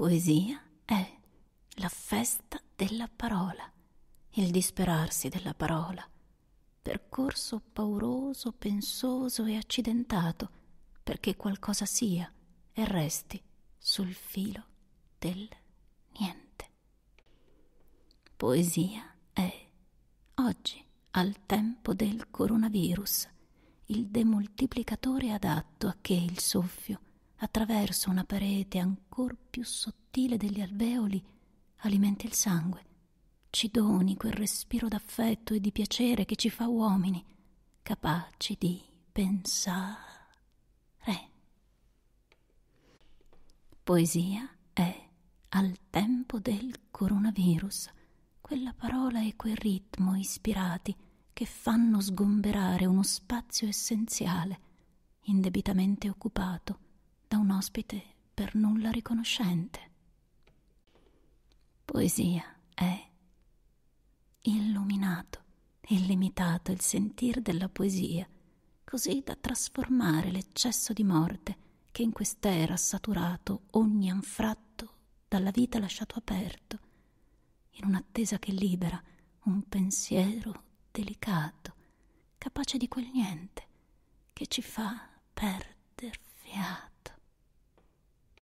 poesia è la festa della parola, il disperarsi della parola, percorso pauroso, pensoso e accidentato, perché qualcosa sia e resti sul filo del niente. Poesia è oggi, al tempo del coronavirus, il demoltiplicatore adatto a che il soffio attraverso una parete ancor più sottile degli alveoli, alimenti il sangue, ci doni quel respiro d'affetto e di piacere che ci fa uomini, capaci di pensare. Poesia è al tempo del coronavirus, quella parola e quel ritmo ispirati che fanno sgomberare uno spazio essenziale, indebitamente occupato da un ospite per nulla riconoscente. Poesia è illuminato e limitato il sentir della poesia, così da trasformare l'eccesso di morte che in quest'era ha saturato ogni anfratto dalla vita lasciato aperto, in un'attesa che libera un pensiero delicato, capace di quel niente che ci fa perdere